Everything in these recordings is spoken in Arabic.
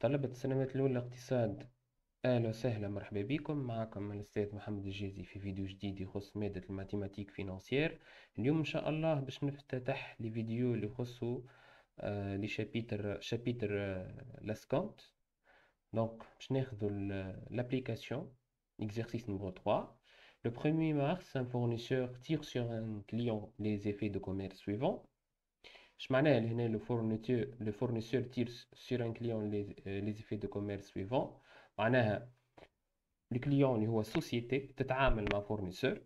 طلبة السنوات الأولى الاقتصاد أهلا وسهلا مرحبا بكم معكم الأستاذ محمد الجازي في فيديو جديد يخص مادة الماتيماتيك فينانسيير اليوم إن شاء الله باش نفتتح لفيديو اللي يخصو آه لي شابيتر آه لاسكونت دونك باش ناخذو لابليكاسيون اكزرسيس نيفو 3 لو 1 مارس ان فورنيسور تير tire ان كليون لي زيفي دو de suivants. اش معناها لهنا لو فورنيتور لو فورنيسور تير سور ان كليون لي زيفي دو كوميرس سويفون معناها الكليون اللي هو سوسيتي تتعامل مع فورنيسور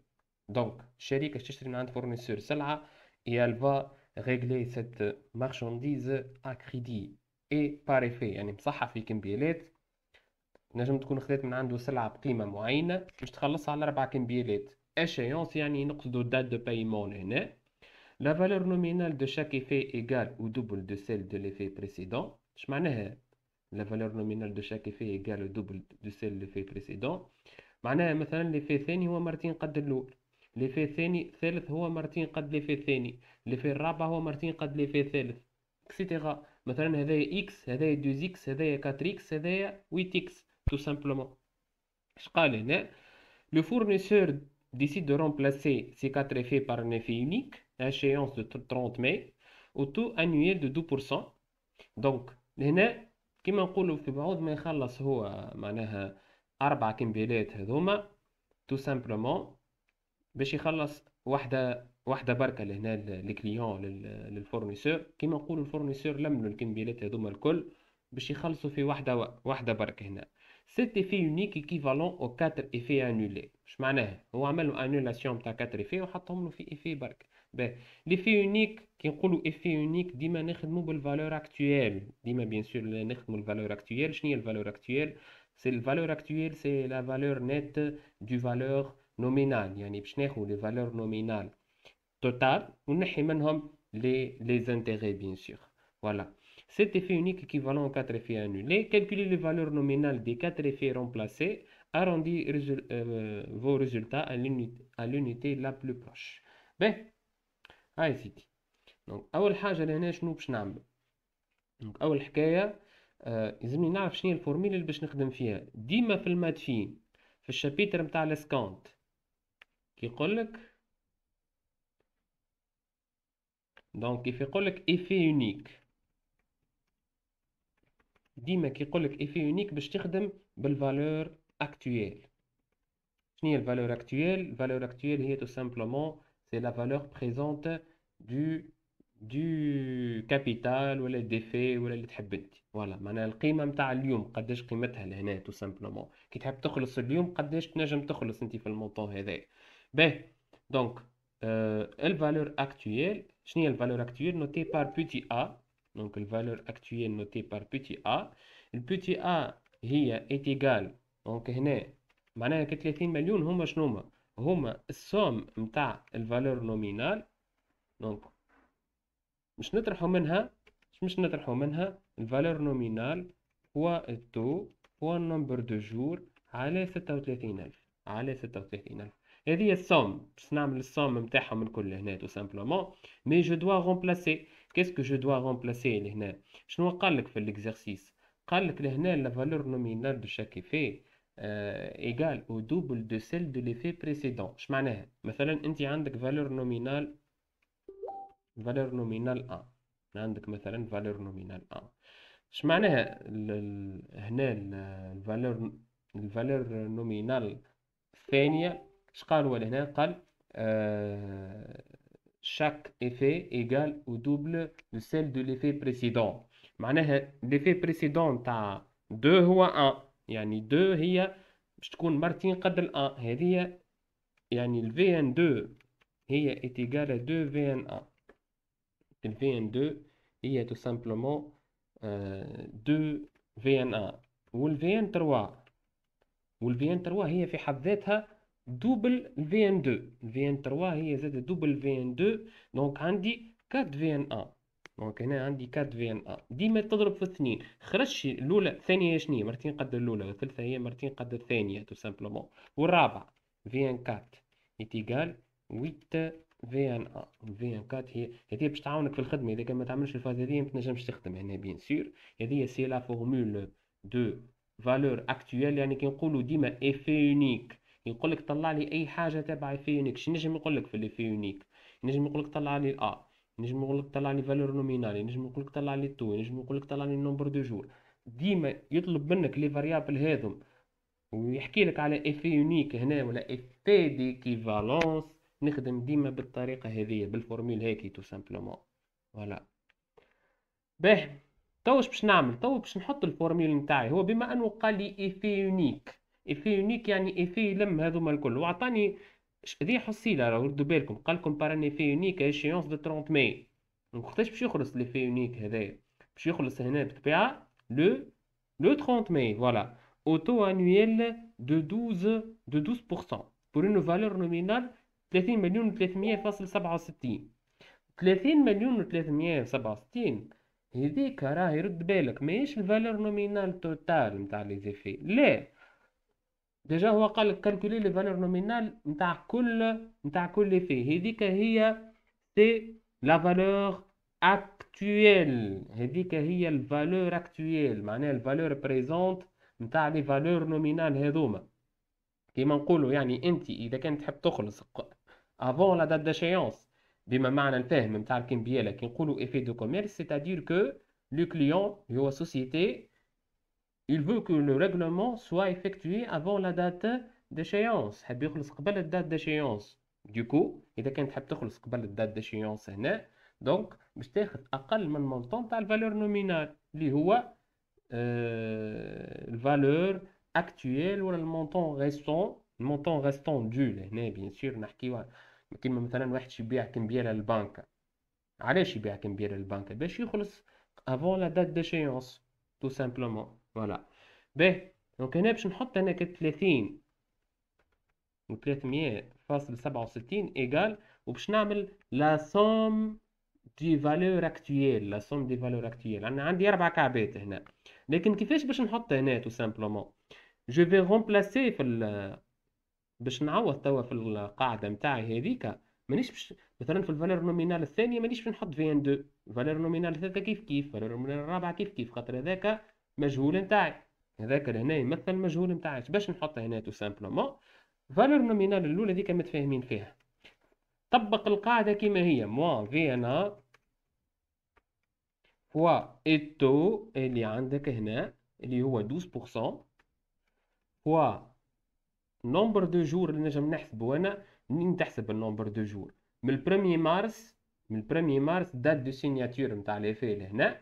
دونك الشركه تشتري من عند فورنيسور سلعه اي الفا ريغلي سيت مارشانديز ا كريدي اي بار افي يعني مصحح في كمبيالات نجم تكون خذيت من عنده سلعه بقيمه معينه باش تخلصها على اربع كمبيالات اشيونس يعني نقصدو دات دو بايمون هنا La valeur nominale de chaque effet égale ou double de celle de l'effet précédent. La valeur nominale de chaque effet égale ou double de celle de l'effet précédent. L'effet مثلا هو مرتين قد هو مرتين قد l'effet الرابع هو مرتين قد 2 x 4 x 8 décide de remplacer ces quatre effets par un effet unique échéance de 30 mai au taux annuel de 2% Donc, هنا كيما نقولوا في بعض ما يخلص هو آه، معناها اربع كمبيلات هذوما تو سامبلومون باش يخلص واحده واحده بركه لهنا لي للفورنيسور كيما نقولوا الفورنيسور لملوا الكمبيلات هذوما الكل باش يخلصوا في واحده واحده بركه هنا سيت في يونيك ايكيفالون او كاتر ايفي انولي اش معناها هو عملوا انولاسيون تاع كاتر ايفي وحطهم له في ايفي بركه Ben, l'effet unique qui est effet unique dit la valeur actuelle dit bien sûr la valeur actuelle valeur actuelle c'est la valeur actuelle c'est la valeur nette du valeur nominal y a ou les valeurs nominales total on les les intérêts bien sûr voilà cet effet unique équivalent aux quatre effets annulés calculez les valeurs nominales des quatre effets remplacés arrondis euh, vos résultats à l'unité la plus proche ben هاي سيدي دونك اول حاجه لهنا شنو باش نعمل دونك اول حكايه آه، لازمني آه نعرف شنو هي الفورميلا اللي باش نخدم فيها ديما في المادفين في الشابيتر نتاع الاسكونت كي لك دونك كيف يقولك ايفي يونيك ديما كي لك ايفي يونيك باش تخدم بالفالور اكتويل شنو هي الفالور اكتويل الفالور اكتويل هي تو سامبلومون سي لا فالور بريزونت دو دو كابيتال ولا ديفي ولا اللي تحب انت فوالا معناها القيمه نتاع اليوم قداش قيمتها لهنا تو سامبلومون كي تحب تخلص اليوم قداش تنجم تخلص انت في المونطون هذايا باهي دونك الفالور اكتويل شنو هي الفالور اكتويل نوتي بار بوتي ا دونك الفالور اكتويل نوتي بار بوتي ا البوتي ا هي ايتيغال دونك هنا معناها ك 30 مليون هما هما هما السوم نتاع الفالور نومينال دونك باش نطرحوا منها باش نطرحوا منها الفالور نومينال هو التو هو النمبر دو جور على ستة وثلاثين ألف على ستة وثلاثين ألف هذه هي الصوم باش نعمل الصوم نتاعهم الكل هنا تو سامبلومون مي جو دوا غومبلاسي كيسكو جو دوا غومبلاسي لهنا شنو قالك في ليكزارسيس قالك لهنا لا فالور نومينال دو شاك ايفي ايغال او دوبل دو سيل دو ليفي بريسيدون اش معناها مثلا انت عندك فالور نومينال فالير نومينال هنا عندك مثلا فالير نومينال ا اش معناها هنا الفالير الفالير نومينال الثانيه اش قالوا لهنا قال شاك افي ايغال او دوبل دو سيل دو ليفي بريسيدون معناها ليفي بريسيدون تاع دو هو ان يعني دو هي باش تكون مرتين قد الان هذه يعني الفي ان دو هي ايتيغال دو في ان ان vn 2 il y a tout simplement euh, deux VN1 Ou le vn 3 Ou le vn 3 هي في حد ذاتها double VN2 Le VN3 il هي زاد double VN2 Donc, on dit 4 VN1 دونك هنا عندي 4 في ان ا ديما تضرب في اثنين خرجش الاولى الثانيه شنو هي مرتين قد الاولى والثالثه هي مرتين قد الثانيه تو سامبلومون والرابعه ان 4 ايتيغال 8 في ان ا آه، في ان كات هي هذه باش تعاونك في الخدمه اذا كان ما تعملش الفاز هذه ما تنجمش تخدم هنا بيان سور هذه سي لا فورمول دو فالور اكتويل يعني كي نقولوا ديما افي يونيك يقول لك طلع لي اي حاجه تبع افي يونيك شنو نجم يقول لك في الافي يونيك نجم يقول لك طلع لي ا نجم يقول لك طلع لي فالور نومينال نجم يقول لك طلع لي تو نجم يقول لك طلع لي نومبر دو جور ديما يطلب منك لي فاريابل هذم ويحكي لك على افي يونيك هنا ولا افي ديكيفالونس نخدم ديما بالطريقه هذه بالفورميل هيك تو سامبلومون فوالا باه تو باش نعمل تو باش نحط الفورميل نتاعي هو بما انه قال لي ايفي يونيك ايفي يونيك يعني ايفي لم هذوما الكل وعطاني هذه حصيله راه ردوا بالكم قال لكم باراني في يونيك اشيونس دو 30 ماي وقتاش باش يخلص لي في يونيك هذايا باش يخلص هنا بالطبيعه لو لو 30 مي فوالا au taux annuel de 12, دو 12% pour une valeur nominale 30 مليون و300 فاصل 67 30 مليون و367 هذيك راه يرد بالك ماهيش الفالور نومينال توتال نتاع لي زيفي لا ديجا هو قال لك كالكولي لي فالور نومينال نتاع كل نتاع كل لي في هذيك هي سي لا فالور اكتويل هذيك هي الفالور اكتويل معناها الفالور بريزونت نتاع لي فالور نومينال هذوما كيما نقولوا يعني انت اذا كان تحب تخلص avant la date d'échéance. بما معنى الفهم نتاع effet de commerce, c'est-à-dire que le client, la société, il veut que le règlement soit effectué avant la date d'échéance. حاب la date d'échéance. Du coup, اذا كنت حاب تخلص قبل الدات ديشيونس هنا دونك باش تاخذ اقل من المونطون تاع الفالور نومينال اللي هو الفالور أكتويل ولا المونطون غيستون المونطون غيستون دو هنا بيان سور نحكيو كيما مثلا واحد يبيع كمبيرة للبنكة علاش يبيع كمبيرة للبنكة باش يخلص افون لا دات شيونس تو سامبلومون فوالا باه دونك هنا باش نحط انا ثلاثين و تلاتمية فاصل سبعة وستين ايكال وباش نعمل لا سوم دي فالور اكتويل لا سوم دي فالور اكتويل انا عندي اربع كعبات هنا لكن كيفاش باش نحط هنا تو سامبلومون جو في رومبلاسي في باش نعوض توا في القاعده نتاعي هذيك مانيش باش مثلا في الفالور نومينال الثانيه مانيش باش نحط في ان دو فالور نومينال الثالثه كيف كيف فالور نومينال الرابعه كيف كيف خاطر هذاك مجهول نتاعي هذاك لهنا يمثل المجهول نتاعي باش نحط هنا تو سامبلومون فالور نومينال الاولى هذيك متفاهمين فيها طبق القاعده كما هي مو في ان ا فوا التو اللي عندك هنا اللي هو 12% فوا نومبر دو جور اللي نجم نحسبه انا منين تحسب النومبر دو جور من البريمي مارس من البريمي مارس دات دو سيناتور نتاع لي في لهنا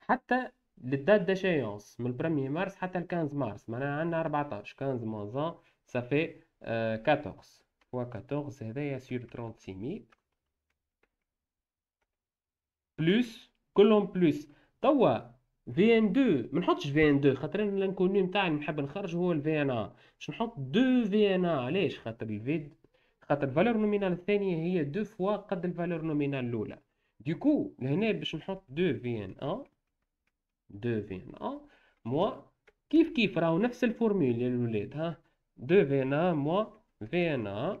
حتى للدات شيونس من البريمي مارس حتى ال 15 مارس معناها عندنا 14 15 موان 1 سافي 14 فوا 14 هذايا سور 36000 بلوس كلهم بلوس توا في ان 2 ما نحطش في ان 2 خاطر انا الانكوني نتاعي اللي نحب نخرج هو الفي ان ا باش نحط دو في ان ا علاش خاطر الفي خاطر الفالور نومينال الثانيه هي دو فوا قد الفالور نومينال الاولى ديكو لهنا باش نحط دو في ان ا دو في ان ا موا كيف كيف راهو نفس الفورمول يا الولاد ها دو في ان ا موا في ان ا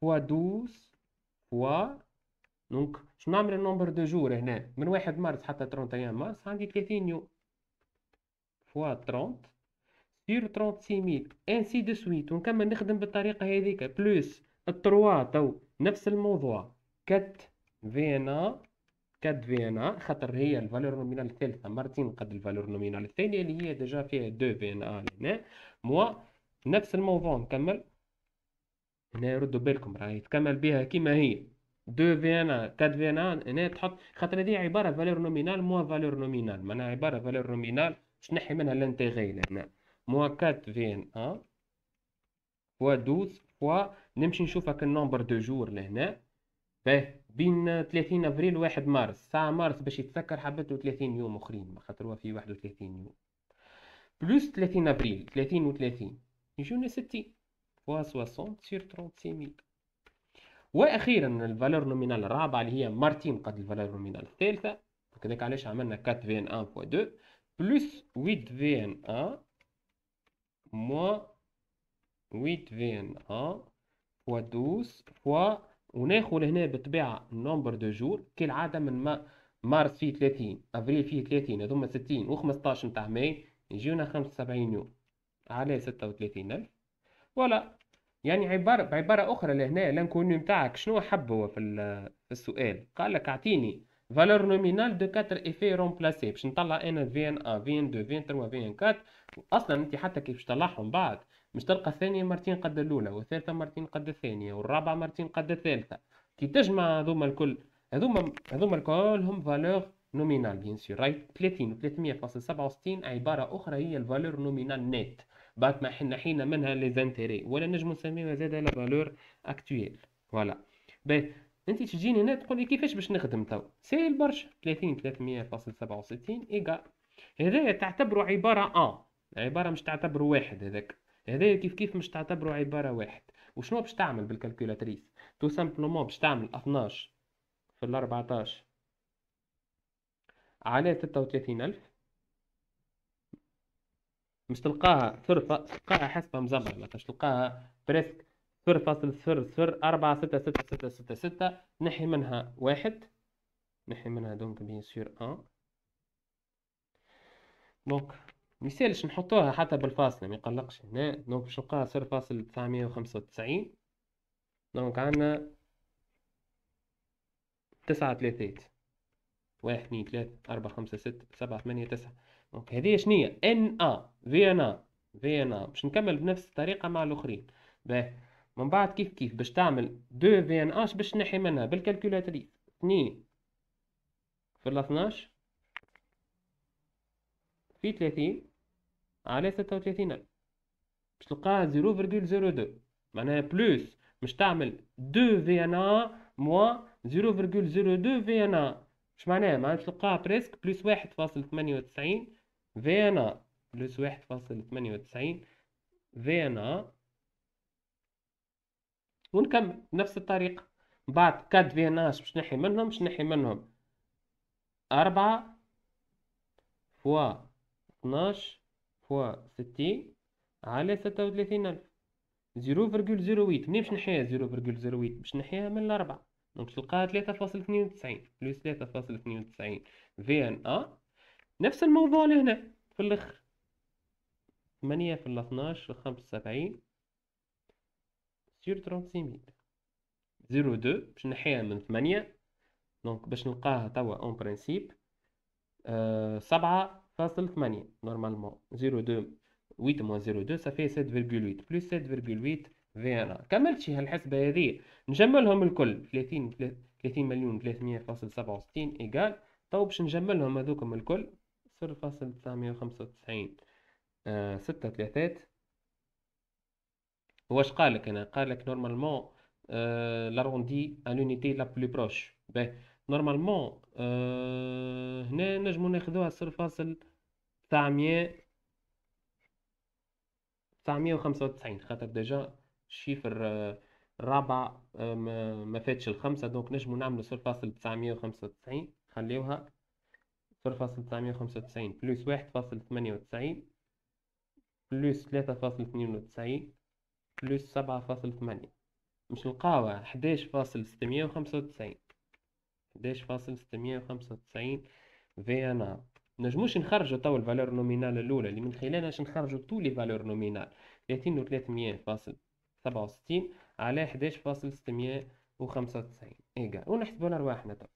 فوا دوز فوا دونك باش نعمل النومبر دو جور هنا من واحد مارس حتى 31 مارس عندي 30 يوم فوا 30 سير 36000 انسي دو سويت ونكمل نخدم بالطريقه هذيك بلوس التروا تو نفس الموضوع 4 في 4 ا خاطر هي الفالور نومينال الثالثه مرتين قد الفالور نومينال الثانيه اللي هي ديجا فيها 2 ان هنا موا نفس الموضوع نكمل هنا ردوا بالكم راهي تكمل بها كيما هي دو في ان كات في ان هنا تحط خاطر هذه عباره فالور نومينال موان فالور نومينال معناها عباره فالور نومينال باش نحي منها الانتيغريل هنا موان كات في ان 1 فوا دوز فوا نمشي نشوف هاك النومبر دو جور لهنا باه بين 30 افريل و 1 مارس ساعة مارس باش يتسكر حبته 30 يوم اخرين خاطر هو في 31 يوم بلوس 30 افريل 30 و 30 يجونا 60 فوا 60 سير 36000 واخيرا الفالور نومينال الرابعه اللي هي مارتين قد الفالور نومينال الثالثه وكذلك علاش عملنا 4 في ان 1.2 بلس 8 في ان 1 موان 8 في ان 1 فوا 12 فوا وناخذ هنا بالطبيعه نومبر دو جور كالعاده من ما مارس فيه 30 افريل فيه 30 هذوما 60 و15 نتاع ماي يجيونا 75 يوم على 36000 فوالا يعني عبارة بعبارة أخرى لهنا لانكوني نتاعك شنو حب هو في, السؤال قال لك أعطيني فالور نومينال دو 4 إفي رومبلاسي باش نطلع أنا في ان أ آه، في ان دو في ان تروا في ان كات أصلا أنت حتى كيفاش تطلعهم بعد مش تلقى الثانية مرتين قد الأولى والثالثة مرتين قد الثانية والرابعة مرتين قد الثالثة كي تجمع هذوما الكل هذوما هذوما الكل هم فالور نومينال بيان سور راهي 30 و 300.67 عبارة أخرى هي الفالور نومينال نت بعد ما حنا حينا منها لي زانتيري ولا نجم نسميوها زاد لا فالور اكتويل فوالا باهي انت تجيني هنا تقول لي كيفاش باش نخدم تو ساهل برشا 30 300 فاصل 67 ايكا هذايا تعتبره عباره ان عباره مش تعتبر واحد هذاك هذا كيف كيف مش تعتبره عباره واحد وشنو باش تعمل بالكالكولاتريس تو سامبلومون باش تعمل 12 في ال 14 على 36000 مش تلقاها ثرفة تلقاها حسبة مزمرة مثلا تلقاها بريسك ثر فاصل ثر ثر أربعة ستة ستة ستة ستة ستة نحي منها واحد نحي منها دونك بيان سور أن دونك ميسالش نحطوها حتى بالفاصلة ميقلقش هنا دونك باش نلقاها صفر فاصل تسعمية وخمسة وتسعين دونك عندنا تسعة ثلاثات واحد اثنين ثلاثة أربعة خمسة ستة سبعة ثمانية تسعة دونك هذه شنو ان ا في في ان ا ان ا باش نكمل بنفس الطريقه مع الاخرين باه من بعد كيف كيف باش تعمل دو في ان آه، ا باش نحي منها بالكالكولاتريس اثنين في الاثناش في ثلاثين على ستة وثلاثين ألف باش تلقاها زيرو زيرو دو معناها بلوس باش تعمل دو في ان ا موا زيرو زيرو دو في ان ا اش معناها معناها تلقاها بريسك بلوس واحد فاصل ثمانية فينا بلس واحد فاصل ثمانية وتسعين فينا ونكمل بنفس الطريقة بعد كاد فيناش باش نحي منهم باش نحي منهم أربعة فوا اثناش فوا ستين على ستة وثلاثين ألف زيرو فرقل زيرو ويت منين باش نحيها زيرو فرقل زيرو ويت باش نحيها من الأربعة دونك تلقاها ثلاثة فاصل اثنين وتسعين بلوس ثلاثة فاصل اثنين وتسعين في ان أ نفس الموضوع لهنا في الاخر 8 في ال 12 75 سور 36000 زيرو دو باش نحيها من 8 دونك باش نلقاها توا اون آه، برانسيب سبعة فاصل ثمانية نورمالمون زيرو دو ويت موان زيرو دو صافي سيت فيرغول ويت بلوس سيت فيرغول ويت في ان ا كملتش هالحسبة هذه نجملهم الكل ثلاثين ثلاثين مليون ثلاثمية فاصل سبعة وستين إيكال طيب تو باش نجملهم هذوكم الكل صفر فاصل تسعمية وخمسة وتسعين آه، ستة ثلاثات واش قالك هنا قالك نورمالمون لاروندي ا لونيتي لا بلو بروش باهي نورمالمون هنا نجمو ناخدوها صفر فاصل تسعمية تسعمية وخمسة وتسعين خاطر ديجا الشيفر الرابع آه، آه، ما فاتش الخمسة دونك نجمو نعملو صفر فاصل تسعمية وخمسة وتسعين خليوها صفر فاصل تسعمية وخمسة وتسعين بلس واحد فاصل ثمانية وتسعين بلس ثلاثة فاصل اثنين وتسعين بلس سبعة فاصل ثمانية مش نلقاوها حداش فاصل ستمية وخمسة وتسعين حداش فاصل ستمية وخمسة وتسعين في ان نجموش نخرجو توا الفالور نومينال الاولى اللي من خلالها باش نخرجو تو لي فالور نومينال ثلاثين و ثلاثمية فاصل سبعة وستين على حداش فاصل ستمية وخمسة وتسعين ايكال ونحسبو الارواحنا توا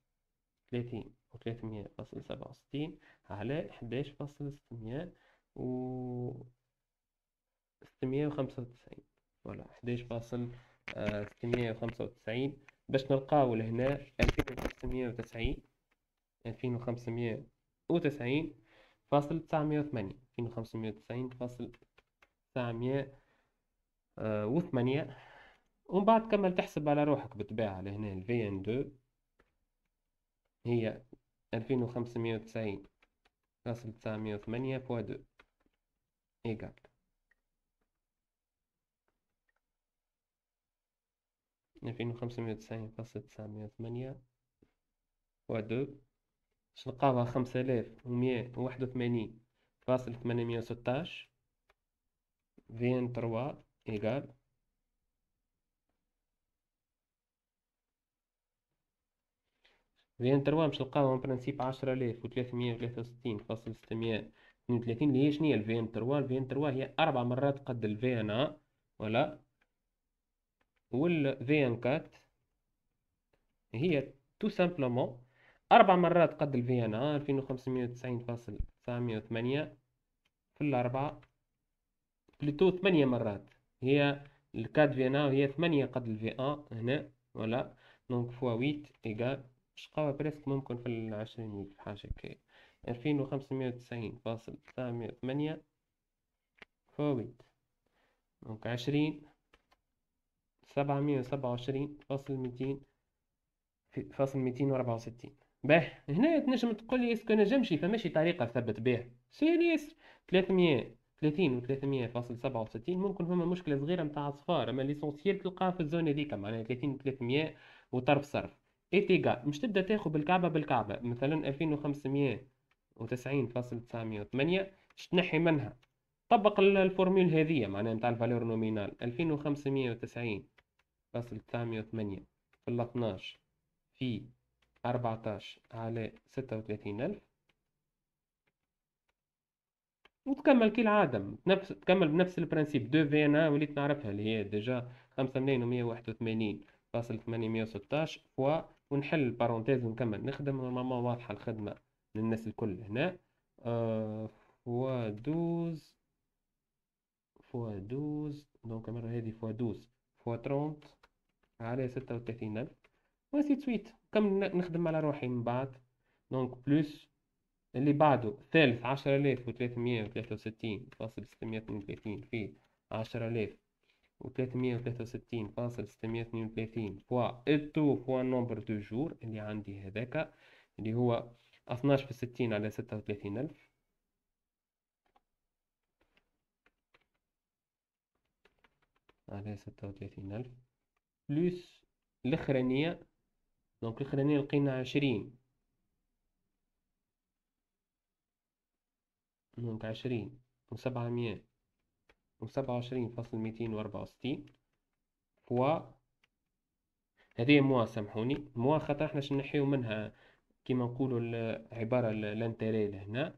ثلاثين وتلاتمية فاصل سبعة وستين على حداش فاصل ستمية و ستمية وخمسة وتسعين فوالا حداش فاصل ستمية وخمسة وتسعين باش نلقاو لهنا ألفين وخمسمية وتسعين ألفين وخمسمية وتسعين فاصل تسعمية وثمانية ألفين وخمسمية وتسعين فاصل تسعمية وثمانية ومن بعد كمل تحسب على روحك بالطبيعة لهنا الفي ان دو هي ألفين وخمسمية وتسعين فاصل تسعمية وثمانية فوا دو إيكال ألفين وخمسمية وتسعين فاصل تسعمية وثمانية فوا دو باش نلقاوها خمسة آلاف ومية وواحد وثمانين فاصل ثمانمية وستاش فين تروا إيكال فيان تروا باش نلقاو اون برانسيب عشرة آلاف وثلاثمية وثلاثة وستين فاصل ستمية اثنين وثلاثين اللي هي شنيا الفيان هي أربع مرات قد الفيان أ ولا ان كات هي تو سامبلومون أربع مرات قد الفيان أ ألفين وتسعين فاصل تسعمية وثمانية في الأربعة بلوتو ثمانية مرات هي الكاد فيان أ هي ثمانية قد الفي ان هنا ولا دونك فوا ويت إيكال قوى بريسك ممكن في العشرين ميل حاجة هكايا ألفين وخمسمية وتسعين فاصل تسعمية وثمانية فويت دونك عشرين سبعمية وسبعة وعشرين فاصل ميتين فاصل ميتين وربعة وستين باه هنا تنجم تقول لي اسكو نجمشي فماشي طريقة ثبت بها سير ياسر ثلاثمية ثلاثين وثلاثمية فاصل سبعة وستين ممكن فما مشكلة صغيرة متاع صفار أما ليسونسيال تلقاها في الزون هذيك معناها ثلاثين وثلاثمية وطرف صرف اي تي جا مش تبدا تاخذ بالكعبه بالكعبه مثلا 2590.908 باش تنحي منها طبق الفورمول هذه معناها نتاع الفالور نومينال 2590.908 في ال 12 في 14 على 36000 وتكمل كي العادم نفس تكمل بنفس البرانسيب دو في ان وليت نعرفها اللي هي ديجا خمسة ملايين ومية واحد فوا ونحل البارونتيز ونكمل نخدم نورمالمون واضحه الخدمه للناس الكل هنا آه فوا دوز فوا دوز دونك المره هذه فوا دوز فوا ترونت على ستة وثلاثين ألف ونسيت سويت كم نخدم على روحي من بعد دونك بلوس اللي بعده ثالث عشرة آلاف وثلاثمية وثلاثة وستين فاصل ستمية وثلاثين في عشرة آلاف وستين فاصل ستمية فوا التو فوا نومبر دو جور اللي عندي هذاك اللي هو اثناش في ستين على ستة وثلاثين ألف على ستة وثلاثين ألف بلوس الأخرانية دونك الأخرانية لقينا عشرين دونك عشرين وسبعمية وسبعة وعشرين فاصل ميتين وأربعة وستين فوا هذه موا سامحوني موا خاطر احنا شنو نحيو منها كيما نقولو العبارة لانتيري لهنا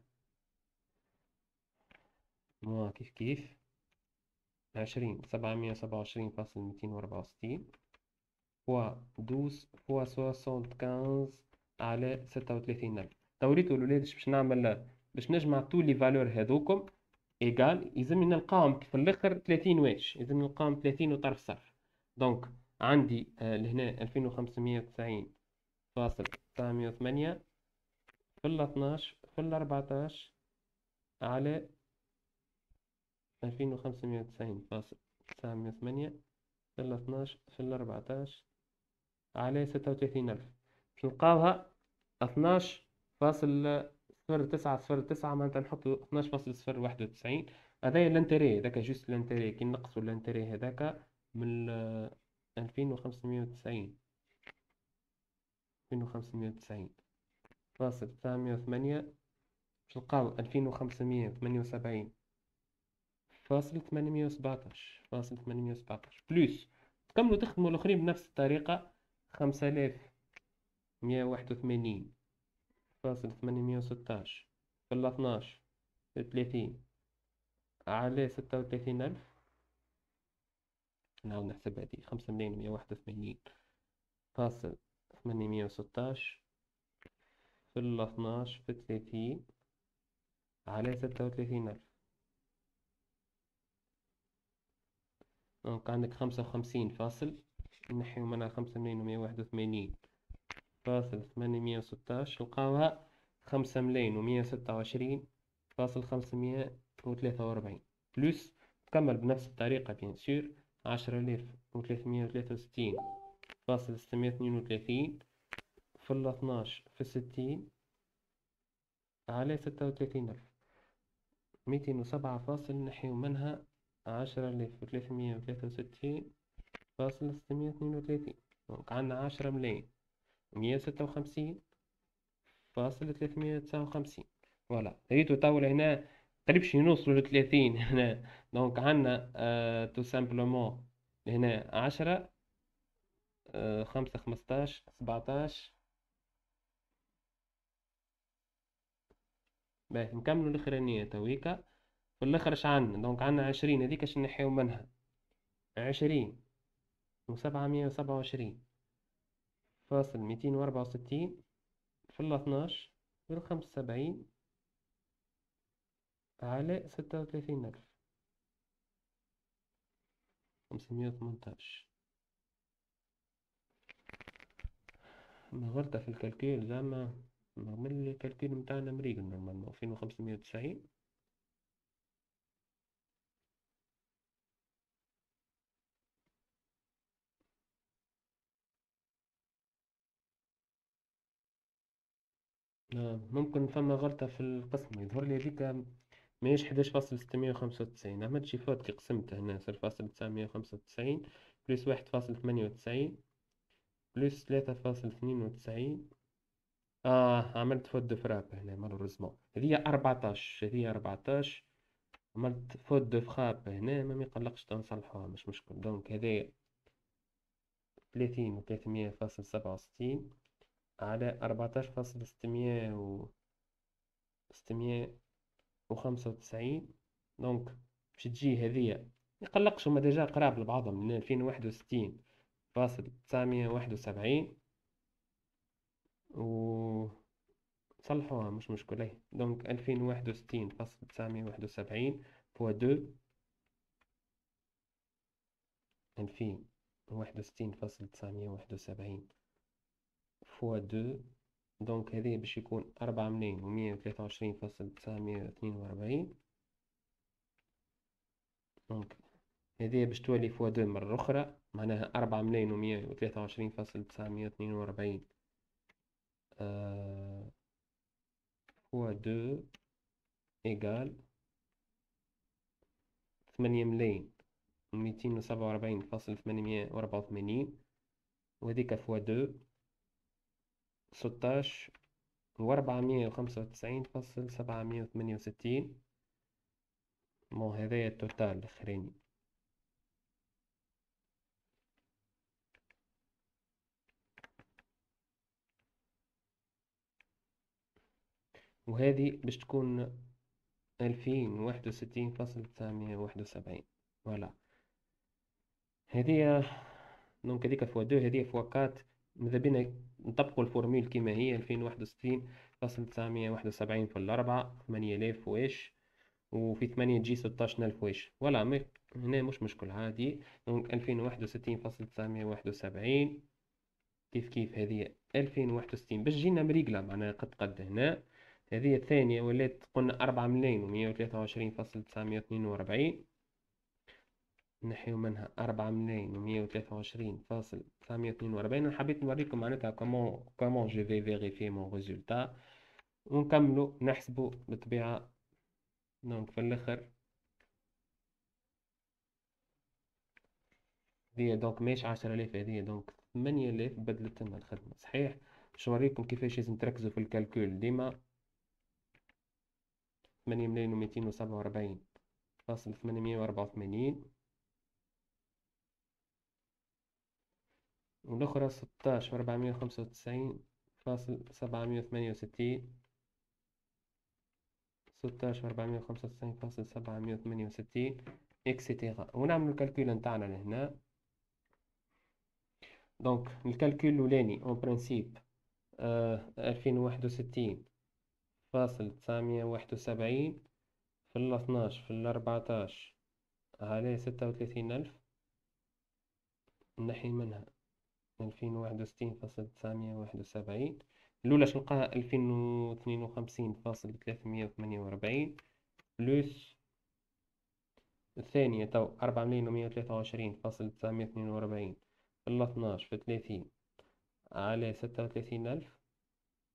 موا كيف كيف عشرين سبعمية سبعة وعشرين فاصل ميتين وأربعة وستين فوا دوز فوا سوسون كانز على ستة وثلاثين ألف توريتو الولاد باش نعمل باش نجمع تو لي فالور هذوكم ايغال يلزم نلقاهم في الاخر 30 واش يلزم نلقاهم 30 وطرف صفر دونك عندي آه، لهنا 2590 فاصل 908 في ال 12 في ال 14 على 2590 فاصل 908 في ال 12 في ال 14 على 36000 باش نلقاوها 12 فاصل صفر تسعة صفر تسعة معناتها نحطو اثناش فاصل صفر واحد وتسعين هذايا الانتري هذاك جوست الانتري كي نقصو الانتري هذاك من ألفين وخمسمية وتسعين ألفين وخمسمية وتسعين فاصل ثمانية وثمانية باش نلقاو ألفين وخمسمية وثمانية وسبعين فاصل ثمانمية وسبعتاش فاصل ثمانمية وسبعتاش بلوس تكملو تخدمو لخرين بنفس الطريقة خمسة مية واحد وثمانين فاصل ثمانمية وستاش في الاثناش في ثلاثين على ستة وثلاثين ألف نعاود نحسب هادي خمسة ملايين مية واحد وثمانين فاصل ثمانمية وستاش في الاثناش في ثلاثين على ستة وثلاثين ألف دونك نعم، عندك خمسة وخمسين فاصل نحيو منها خمسة ملايين ومية واحد وثمانين فاصل ثمانمية وستاش نلقاوها خمسة ملايين ومية ستة وعشرين فاصل خمسمية وثلاثة وأربعين بلس تكمل بنفس الطريقة بيان سور عشرة آلاف وثلاثمية وثلاثة وستين فاصل ستمية اثنين وثلاثين في الاثناش في الستين على ستة وثلاثين ألف ميتين وسبعة فاصل نحيو منها عشرة آلاف وثلاثمية وثلاثة وستين فاصل ستمية اثنين وثلاثين دونك عندنا عشرة ملايين مية ستة وخمسين فاصل ثلاثمية تسعة وخمسين فوالا ريتو طول هنا قريبش نوصلوا لثلاثين هنا دونك عندنا آه تو سامبلومون هنا عشرة آه خمسة خمسطاش سبعطاش باهي نكملو الاخرانية تويكا في الاخر اش عندنا دونك عندنا عشرين هذيك اش نحيو منها عشرين وسبعمية وسبعة وعشرين فاصل ميتين وأربعة وستين في الاثناش بالخمسة وسبعين على ستة وثلاثين ألف خمسمية وثمنتاش ما غلطة في الكالكيل زعما نعمل الكالكيل متاعنا مريقل نورمالمون ألفين وخمسمية وتسعين نعم، ممكن فما غلطة في القسم يظهر لي هذيك ماهيش حداش فاصل ستمية وخمسة وتسعين عملت شي فوت كي قسمت هنا صفر فاصل تسعمية وخمسة وتسعين بلس واحد فاصل ثمانية وتسعين بلس ثلاثة فاصل اثنين وتسعين اه عملت فوت دو فراب هنا مالوريزمون هذه أربعتاش هذه أربعتاش عملت فوت دو فراب هنا ما ميقلقش تنصلحوها مش مشكل دونك هذايا ثلاثين وثلاثمية فاصل سبعة وستين على أربعتاش فاصل ستمية و ستمية وخمسة وتسعين دونك باش تجي هذيا ميقلقش هما ديجا قراب لبعضهم من ألفين وواحد وستين فاصل تسعمية وواحد وسبعين و صلحوها مش مشكلة دونك ألفين وواحد وستين فاصل تسعمية وواحد وسبعين فوا دو ألفين وواحد وستين فاصل تسعمية وواحد وسبعين فوا دو دونك هذه باش يكون أربعة ملايين ومية وثلاثة وعشرين فاصل تسعمية واثنين وأربعين دونك هذه باش تولي فوا دو مرة أخرى معناها أربعة ملايين ومية وثلاثة وعشرين فاصل تسعمية واثنين وأربعين فوا دو إيكال ثمانية ملايين وميتين وسبعة وأربعين فاصل ثمانمية وأربعة وثمانين وهذيك فوا دو ستاش وأربعمية وخمسة وتسعين فاصل سبعمية وثمانية وستين مو هذايا التوتال الأخراني وهذه باش تكون ألفين واحد وستين فاصل تسعمية واحد وسبعين فوالا هذه دونك هذيك فوا دو هذه فوا كات ماذا بينا نطبقوا الفورميل كما هي ألفين واحد وستين فاصل تسعمية واحد وسبعين في الأربعة ثمانية آلاف واش وفي ثمانية جي ستاش ألف واش ولا هنا مش مشكل عادي دونك ألفين واحد وستين فاصل تسعمية واحد وسبعين كيف كيف هذه ألفين واحد وستين باش جينا مريقلة معناها قد قد هنا هذه الثانية ولات قلنا أربعة ملايين ومية وثلاثة وعشرين فاصل تسعمية اثنين وأربعين نحيو منها أربعة ملايين ومية وثلاثة وعشرين فاصل تسعمية اثنين وأربعين أنا حبيت نوريكم معناتها كومون كومون جو في فيغيفي مون ريزولتا ونكملو نحسبو بالطبيعة دونك في الآخر هذه دونك ماهيش عشرة آلاف هذه دونك ثمانية آلاف بدلت لنا الخدمة صحيح باش نوريكم كيفاش لازم تركزوا في الكالكول ديما ثمانية ملايين وميتين وسبعة وأربعين فاصل ثمانمية وأربعة وثمانين والأخرى ستاش وأربعمية وخمسة وتسعين فاصل سبعمية وثمانية وستين ستاش وأربعمية وخمسة وتسعين فاصل سبعمية وثمانية وستين إكسيتيرا ونعمل الكالكول نتاعنا لهنا دونك الكالكول الأولاني أون آه، برانسيب ألفين وواحد وستين فاصل تسعمية واحد وسبعين في الاثناش في الأربعتاش هالي ستة وثلاثين ألف نحي منها ألفين وواحد وستين فاصل تسعمية وواحد وسبعين الأولى تلقاها ألفين واثنين وخمسين فاصل ثلاثمية وثمانية وأربعين بلوس الثانية تو أربعة ملايين ومية وثلاثة وعشرين فاصل تسعمية اثنين وأربعين في الاثناش في ثلاثين على ستة وثلاثين ألف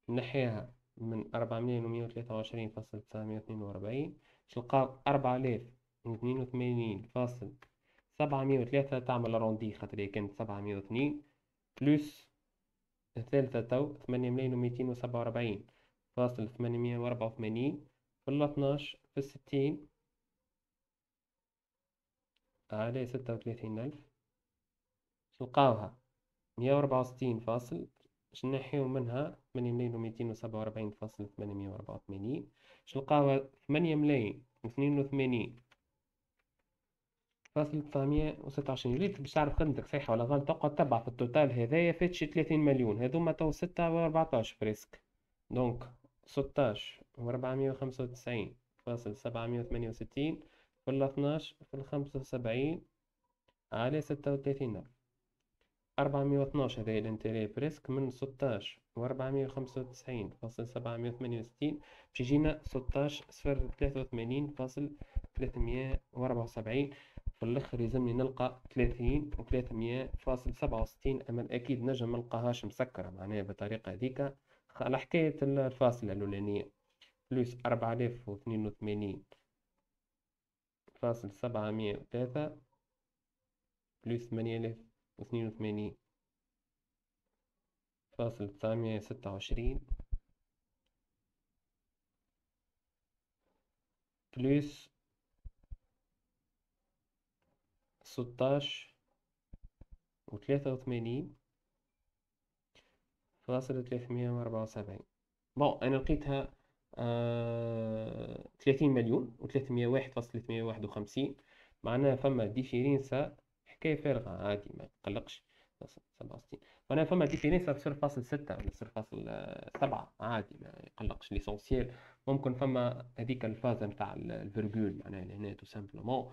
نحيها من أربعة ملايين ومية وثلاثة وعشرين فاصل تسعمية اثنين وأربعين تلقاها أربعة آلاف واثنين وثمانين فاصل سبعمية وثلاثة تعمل روندي خاطر هي كانت سبعمية وثنين بلس الثالثة تو ثمانية ملايين وميتين وسبعة وأربعين فاصل ثمانمية وأربعة وثمانين في الاثناش في الستين على ستة وثلاثين ألف تلقاوها مية وأربعة وستين فاصل نحيو منها ثمانية ملايين وميتين وسبعة وأربعين فاصل ثمانمية وأربعة وثمانين نلقاوها ثمانية ملايين واثنين وثمانين 1.926 لتر باش تعرف خدمتك صحيحة ولا غلط تقعد تبع في التوتال هذايا فات شي ثلاثين مليون هاذوما تو ستة وأربعتاش أربعتاش فريسك دونك ستاش و أربعمية وخمسة وتسعين فاصل سبعمية وثمانية وستين في الاثناش في الخمسة وسبعين على ستة وثلاثين ألف أربعمية واثناش هذايا الانتيري بريسك من ستاش و وخمسة وتسعين فاصل سبعمية وثمانية وستين باش يجينا ستاش صفر ثلاثة وثمانين فاصل ثلاثمية وأربعة وسبعين في الاخر يلزمني نلقى 30 و 300 فاصل 67 اما الاكيد نجم نلقاهاش مسكره معناها بطريقه هذيك على حكايه الفاصله الاولانيه بلس 4082 فاصل 703 بلس 8082 فاصل 926 بلس ستاش وثلاثة وثمانين فاصل ثلاثمية وأربعة وسبعين بون أنا لقيتها ثلاثين آه... مليون وثلاثمية واحد فاصل ثلاثمية واحد وخمسين معناها فما ديفيرينسا حكاية فارغة عادي ما تقلقش سبعة وستين وأنا فما ديفيرينسا صفر فاصل ستة ولا صفر فاصل سبعة عادي ما يقلقش ليسونسيال ممكن فما هذيك الفازة نتاع الفيرجول معناها هنا تو سامبلومون